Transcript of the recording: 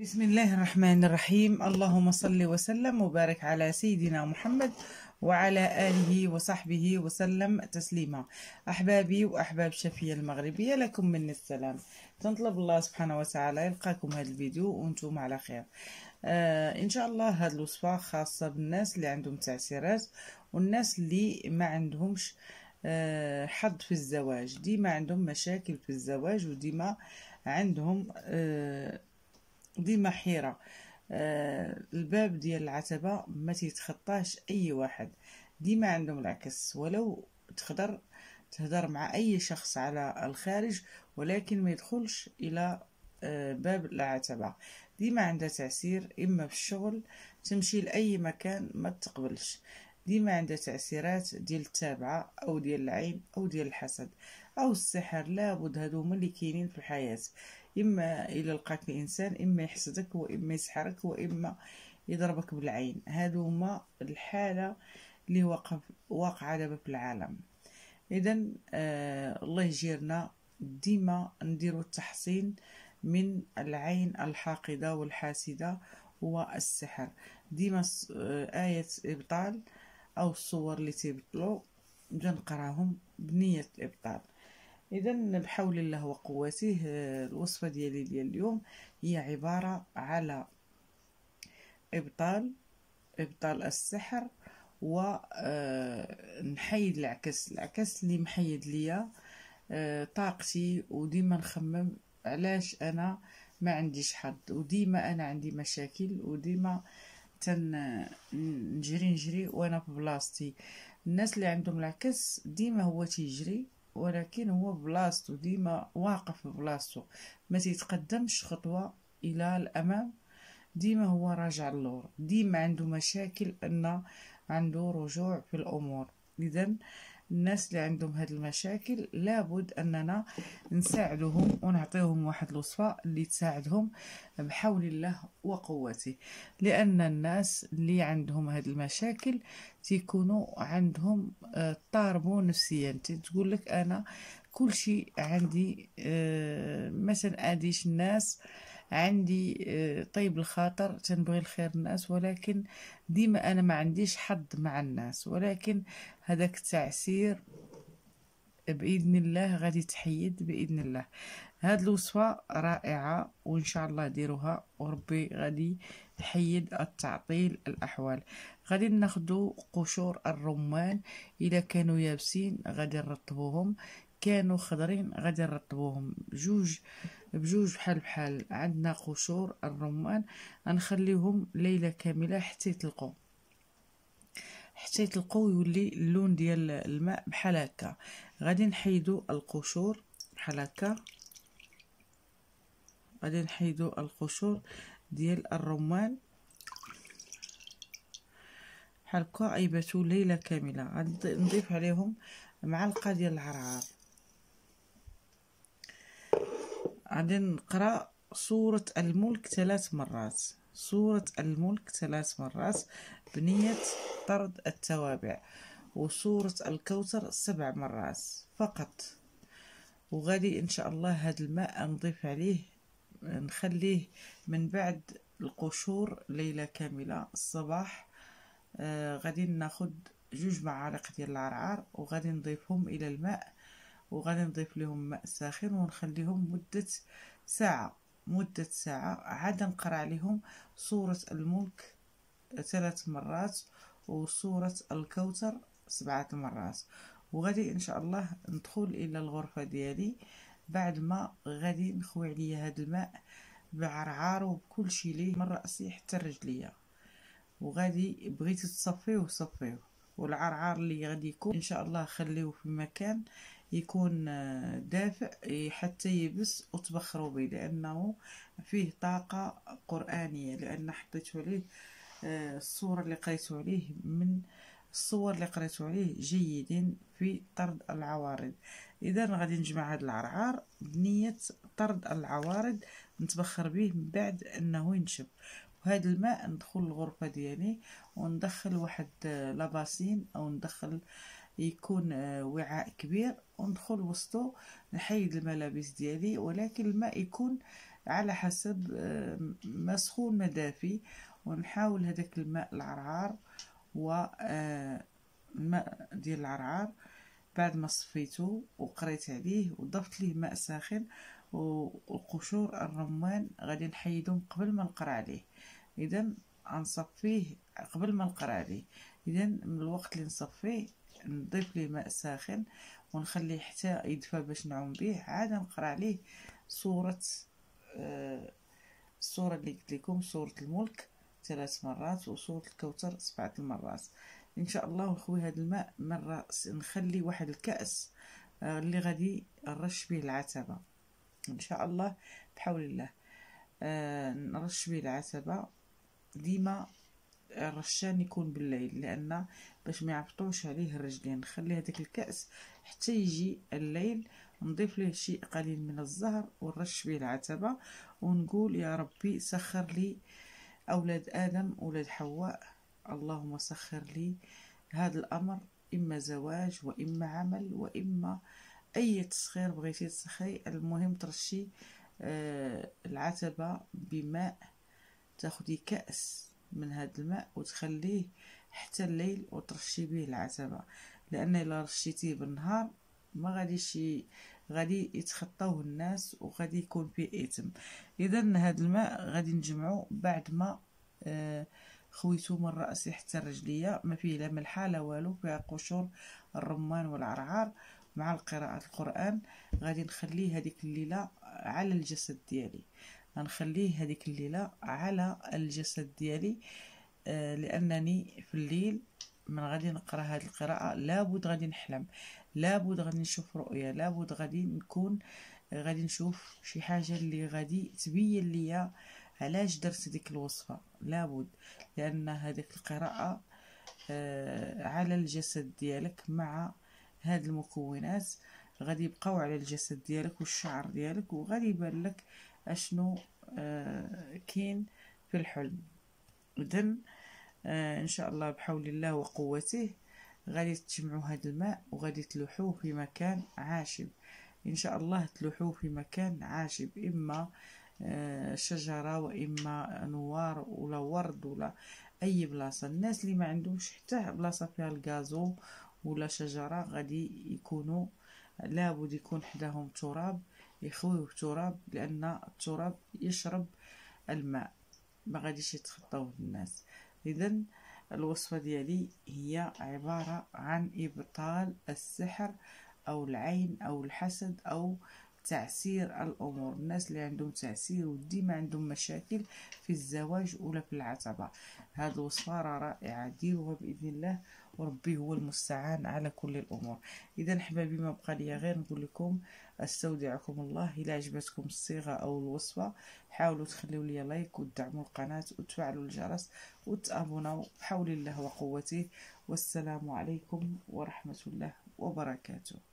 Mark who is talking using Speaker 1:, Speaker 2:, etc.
Speaker 1: بسم الله الرحمن الرحيم اللهم صل وسلم وبارك على سيدنا محمد وعلى آله وصحبه وسلم تسليما أحبابي وأحباب شفية المغربية لكم من السلام تنطلب الله سبحانه وتعالى يلقاكم هذا الفيديو وانتم على خير آه إن شاء الله هذه الوصفة خاصة بالناس اللي عندهم تعسيرات والناس اللي ما عندهمش آه حظ في الزواج ديما عندهم مشاكل في الزواج وديما عندهم آه ديما حيره آه، الباب ديال العتبه ما تيتخطاش اي واحد ديما عندهم العكس ولو تقدر تهدر مع اي شخص على الخارج ولكن ما يدخلش الى آه، باب العتبه ديما عندها تعسير اما في الشغل تمشي لاي مكان ما تقبلش ديما عندها تعسيرات ديال التابعه او ديال العين او ديال الحسد او السحر لابد هادو هما اللي كاينين في الحياه إما إلى لقاك الإنسان إما يحسدك وإما يسحرك وإما يضربك بالعين هادو هما الحالة اللي واقف واقعة دابا في العالم إذا آه الله يجيرنا ديما نديرو التحصين من العين الحاقدة والحاسدة والسحر ديما آه، آية إبطال أو الصور اللي تيبطلو نبدا نقراهم بنية الإبطال اذا بحول الله وقوته آه، الوصفه ديالي ديال اليوم هي عباره على ابطال ابطال السحر ونحيد آه، العكس العكس اللي محيد ليا آه، طاقتي وديما نخمم علاش انا ما عنديش حد وديما انا عندي مشاكل وديما تن نجري نجري وانا بلاصتي الناس اللي عندهم العكس ديما هو تيجري ولكن هو بلاصتو ديما واقف بلاصتو ما تيتقدمش خطوه الى الامام ديما هو راجع للور ديما عنده مشاكل ان عنده رجوع في الامور اذا الناس اللي عندهم هاد المشاكل لابد اننا نساعدهم ونعطيهم واحد الوصفه اللي تساعدهم بحول الله وقوته لان الناس اللي عندهم هاد المشاكل تيكونوا عندهم اضطربوا آه، نفسيا تقول لك انا كل شيء عندي آه، مثلا اديش الناس آه عندي آه، طيب الخاطر تنبغي الخير الناس ولكن ديما انا ما عنديش حظ مع الناس ولكن هذاك التعسير باذن الله غادي تحيد باذن الله هاد الوصفه رائعه وان شاء الله ديروها وربي غادي يحيد التعطيل الاحوال غادي ناخدو قشور الرمان الا كانوا يابسين غادي نرطبوهم كانوا خضرين غادي نرطبوهم جوج بجوج بحال بحال عندنا قشور الرمان غنخليهم ليله كامله حتى يطلقوا حتى يطلقوا يولي اللون ديال الماء بحال هكا غادي نحيدو القشور بحال هكا غادي نحيدو القشور ديال الرمان بحال هكا غيباتو ليله كامله غادي نضيف عليهم معلقه ديال العرعر غادي نقرا سورة الملك ثلاث مرات سورة الملك ثلاث مرات بنية طرد التوابع وسورة الكوثر سبع مرات فقط وغادي إن شاء الله هذا الماء نضيف عليه نخليه من بعد القشور ليلة كاملة الصباح آه غادي ناخد جوج معالق ديال العرعر وغادي نضيفهم إلى الماء وغادي نضيف لهم ماء ساخن ونخليهم مدة ساعة مدة ساعة عاد نقرا عليهم سورة الملك ثلاث مرات وسورة الكوثر سبعة مرات وغادي ان شاء الله ندخل الى الغرفة ديالي بعد ما غادي نخوي عليا هاد الماء بعرعار وبكل شي ليه من راسي حتى رجليا وغادي بغيتي تصفيه وصفيه والعرعار اللي غادي يكون ان شاء الله خليوه في مكان يكون آه، دافئ حتى يبس وتبخروا به لأنه فيه طاقة قرآنية لأن حطيت عليه آه، الصورة اللي قريتو عليه من الصور اللي قريتو عليه جيدين في طرد العوارض إذا غادي نجمع هاد العرعار بنية طرد العوارض نتبخر به من بعد أنه ينشف وهذا الماء ندخل الغرفة ديالي وندخل واحد آه، لاباسين أو ندخل آه يكون آه، وعاء كبير وندخل وسطه نحيد الملابس ديالي ولكن الماء يكون على حسب آه، ما سخون ما دافي ونحاول هذاك الماء العرعار و الماء آه، ديال العرعار بعد ما صفيته وقريت عليه وضفت ليه ماء ساخن والقشور الرمان غادي نحيدهم قبل ما نقرا عليه اذا نصفيه قبل ما نقرا عليه اذا من الوقت اللي نصفيه نضيف ليه ماء ساخن ونخليه حتى يدفى باش نعوم به عاد نقرا عليه صوره آه، الصوره اللي قلت لكم صوره الملك ثلاث مرات وصوره الكوثر سبعه المرات ان شاء الله نخوي هذا الماء مره نخلي واحد الكاس آه، اللي غادي نرش به العتبه ان شاء الله بحول الله آه، نرش به العتبه ديما الرشان يكون بالليل لان باش ما يعبطوش عليه الرجلين نخلي هذاك الكاس حتى يجي الليل نضيف ليه شيء قليل من الزهر ونرش به العتبه ونقول يا ربي سخر لي اولاد ادم اولاد حواء اللهم سخر لي هذا الامر اما زواج واما عمل واما اي تسخير بغيتي تسخري المهم ترشي آه، العتبه بماء تاخدي كاس من هذا الماء وتخليه حتى الليل وترشي به العتبه لان الا رشيتيه بالنهار ما غاديش غادي يتخطاوه الناس وغادي يكون فيه اثم اذا هذا الماء غادي نجمعو بعد ما آه خويتو من راسي حتى الرجليه ما فيه لا ملحه لا والو فيها قشور الرمان والعرعار مع القراءه القران غادي نخليه هذيك الليله على الجسد ديالي غنخليه هذيك الليله على الجسد ديالي آه، لانني في الليل من غادي نقرا هذه القراءه لابد غادي نحلم لابد غادي نشوف رؤيه لابد غادي نكون غادي نشوف شي حاجه اللي غادي تبين ليا علاش درت ديك الوصفه لابد لان هذيك القراءه آه على الجسد ديالك مع هاد المكونات غادي يبقاو على الجسد ديالك والشعر ديالك وغادي يبان لك اشنو آه، كاين في الحلم دم آه، ان شاء الله بحول الله وقوته غادي تجمعوا هذا الماء وغادي تلوحوه في مكان عاشب ان شاء الله تلوحوه في مكان عاشب اما آه، شجره واما انوار ولا ورد ولا اي بلاصه الناس اللي ما عندهمش حتى بلاصه فيها الغازو ولا شجره غادي يكونوا لابد يكون حداهم تراب يخويو التراب لان التراب يشرب الماء ما غاديش يتخطاو الناس اذا الوصفه ديالي هي عباره عن ابطال السحر او العين او الحسد او تعسير الامور الناس اللي عندهم تعسير وديما عندهم مشاكل في الزواج ولا في العتبه هذه الوصفه رائعه ديروها باذن الله وربي هو المستعان على كل الامور اذا حبايبي ما بقى لي غير نقول لكم استودعكم الله الا عجبتكم الصيغه او الوصفه حاولوا تخليو لي لايك وتدعموا القناه وتفعلوا الجرس وتابوناو بحول الله وقوته والسلام عليكم ورحمه الله وبركاته